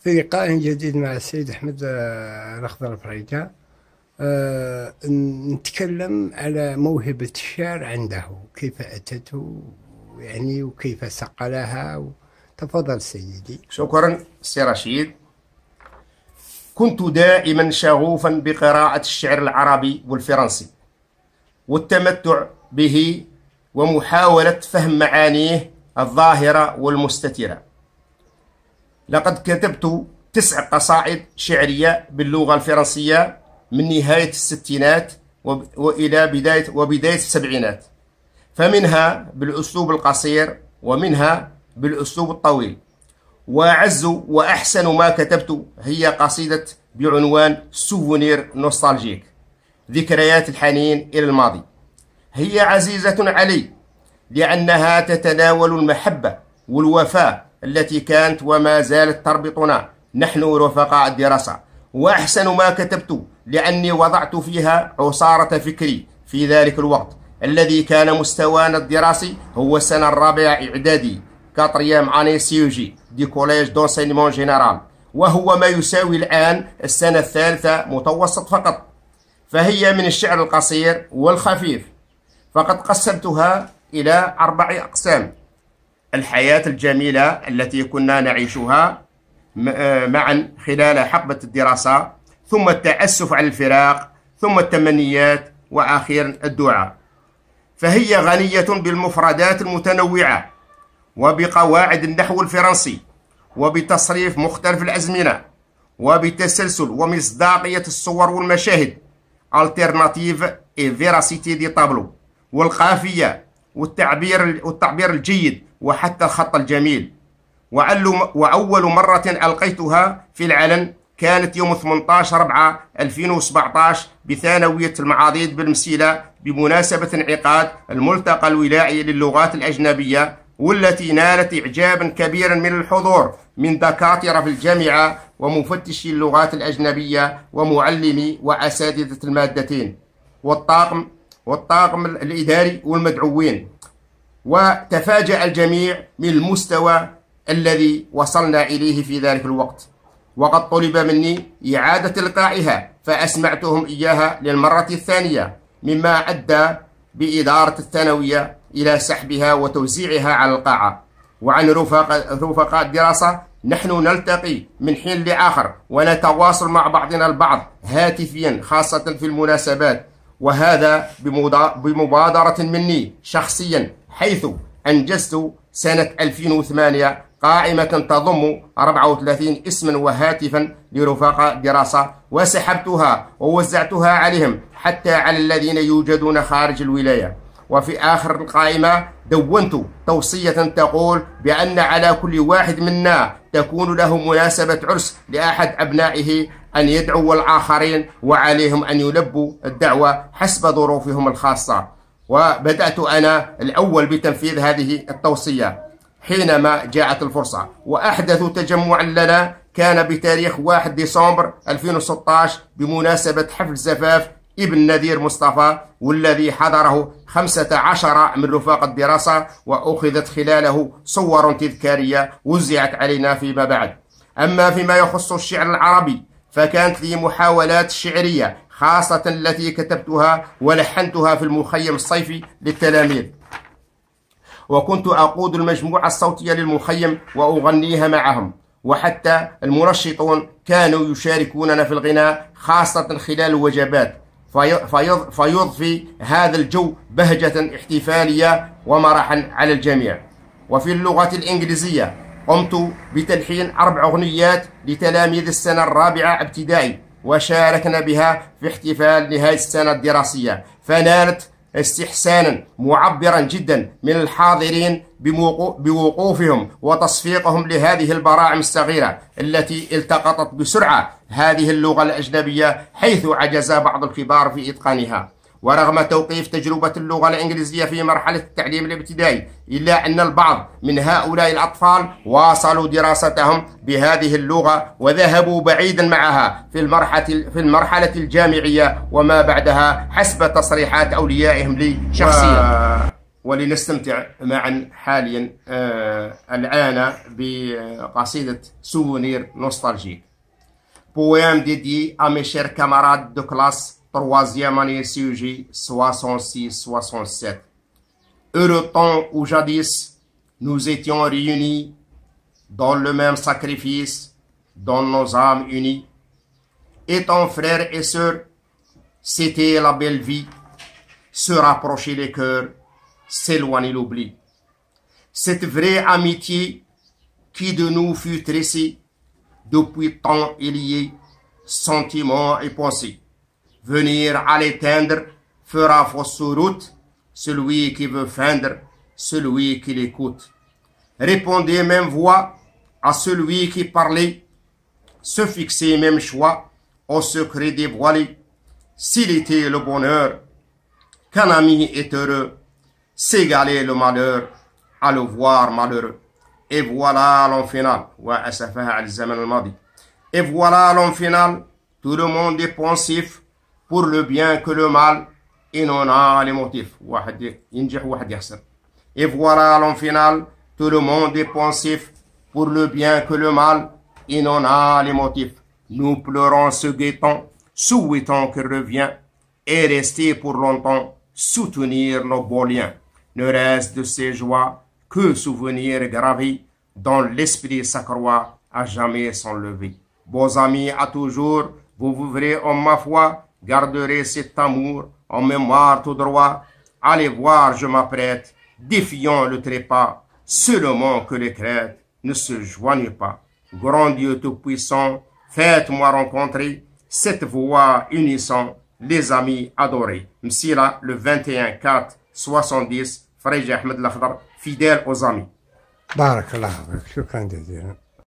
في لقاء جديد مع السيد أحمد آه، الأخضر الفريجة أه نتكلم على موهبة الشعر عنده كيف أتته يعني وكيف صقلها تفضل سيدي شكرا سي رشيد كنت دائما شغوفا بقراءة الشعر العربي والفرنسي والتمتع به ومحاولة فهم معانيه الظاهرة والمستترة لقد كتبت تسع قصائد شعرية باللغة الفرنسية من نهاية الستينات وإلى بداية وبداية السبعينات فمنها بالأسلوب القصير ومنها بالأسلوب الطويل وأعز وأحسن ما كتبت هي قصيدة بعنوان سوفونير نوستالجيك ذكريات الحنين إلى الماضي هي عزيزة علي لأنها تتناول المحبة والوفاء التي كانت وما زالت تربطنا نحن رفقاء الدراسة وأحسن ما كتبت لأني وضعت فيها عصارة فكري في ذلك الوقت الذي كان مستوانا الدراسي هو السنة الرابعة إعدادي كاتريام عني سيوجي دي كوليج دونسينيمون جينيرال وهو ما يساوي الآن السنة الثالثة متوسط فقط فهي من الشعر القصير والخفيف فقد قسمتها إلى أربع أقسام الحياة الجميلة التي كنا نعيشها آه، معا خلال حقبة الدراسة ثم التأسف على الفراق ثم التمنيات وأخيرا الدعاء فهي غنية بالمفردات المتنوعة وبقواعد النحو الفرنسي وبتصريف مختلف الأزمنة وبتسلسل ومصداقية الصور والمشاهد alternative et véracité des tableaux والقافية والتعبير والتعبير الجيد وحتى الخط الجميل وأول مرة ألقيتها في العلن كانت يوم 18 4 2017 بثانوية المعاضيد بالمسيلة بمناسبة انعقاد الملتقى الولائي للغات الأجنبية والتي نالت إعجابا كبيرا من الحضور من دكاترة في الجامعة ومفتشي اللغات الأجنبية ومعلمي وأساتذة المادتين والطاقم والطاقم الإداري والمدعوين وتفاجأ الجميع من المستوى الذي وصلنا إليه في ذلك الوقت وقد طلب مني إعادة إلقائها فأسمعتهم إياها للمرة الثانية مما أدى بإدارة الثانوية إلى سحبها وتوزيعها على القاعة وعن رفقاء رفقاء الدراسة نحن نلتقي من حين لآخر ونتواصل مع بعضنا البعض هاتفيا خاصة في المناسبات وهذا بمبادرة مني شخصيا حيث أنجزت سنة 2008 قائمة تضم 34 اسما وهاتفا لرفاق دراسة وسحبتها ووزعتها عليهم حتى على الذين يوجدون خارج الولاية وفي آخر القائمة دونت توصية تقول بأن على كل واحد منا تكون له مناسبة عرس لأحد أبنائه أن يدعوا الآخرين وعليهم أن يلبوا الدعوة حسب ظروفهم الخاصة وبدأت أنا الأول بتنفيذ هذه التوصية حينما جاءت الفرصة وأحدث تجمع لنا كان بتاريخ 1 ديسمبر 2016 بمناسبة حفل زفاف ابن نذير مصطفى والذي حضره 15 من رفاق الدراسة وأخذت خلاله صور تذكارية وزعت علينا فيما بعد أما فيما يخص الشعر العربي فكانت لي محاولات شعرية خاصة التي كتبتها ولحنتها في المخيم الصيفي للتلاميذ وكنت أقود المجموعة الصوتية للمخيم وأغنيها معهم وحتى المنشطون كانوا يشاركوننا في الغناء خاصة خلال الوجبات فيضفي هذا الجو بهجة احتفالية ومرحا على الجميع وفي اللغة الإنجليزية قمت بتلحين أربع أغنيات لتلاميذ السنة الرابعة ابتدائي وشاركنا بها في احتفال نهاية السنة الدراسية فنالت استحسانا معبرا جدا من الحاضرين بوقوفهم وتصفيقهم لهذه البراعم الصغيرة التي التقطت بسرعة هذه اللغة الأجنبية حيث عجز بعض الكبار في إتقانها ورغم توقيف تجربة اللغة الإنجليزية في مرحلة التعليم الابتدائي إلا أن البعض من هؤلاء الأطفال واصلوا دراستهم بهذه اللغة وذهبوا بعيدا معها في المرحلة, في المرحلة الجامعية وما بعدها حسب تصريحات أوليائهم لي شخصيا ولنستمتع معا حاليا آه الآن بقصيدة سوفونير نوستالجيك بويام ديدي أمي شير كامارات دو كلاس troisième année CG 66-67. Heureux temps où jadis nous étions réunis dans le même sacrifice, dans nos âmes unies. Étant frères et sœurs, c'était la belle vie, se rapprocher les cœurs, s'éloigner l'oubli. Cette vraie amitié qui de nous fut tressée, depuis tant est sentiments et pensées venir à l'éteindre fera fausse route, celui qui veut feindre, celui qui l'écoute. Répondez même voix à celui qui parlait, se fixer même choix au secret dévoilé. S'il était le bonheur, qu'un ami est heureux, s'égaler le malheur à le voir malheureux. Et voilà l'homme final. Et voilà l'homme final. Tout le monde est pensif pour le bien que le mal, il non a les motifs. Et voilà l'en final, tout le monde est pensif pour le bien que le mal, il en a les motifs. Nous pleurons ce guettant, souhaitons qu'il revient, et rester pour longtemps, soutenir nos beaux liens. Ne reste de ces joies que souvenirs gravés. dont l'esprit s'accroît à jamais s'enlever. Bons amis, à toujours, vous vous verrez en ma foi, garderez cet amour en mémoire tout droit. Allez voir, je m'apprête, défiant le trépas, seulement que les crêtes ne se joignent pas. Grand Dieu Tout-Puissant, faites-moi rencontrer cette voix unissant les amis adorés. Msira, le 21 4 70, Frère Ahmed Lakhdar, fidèle aux amis. Barakallah, hein.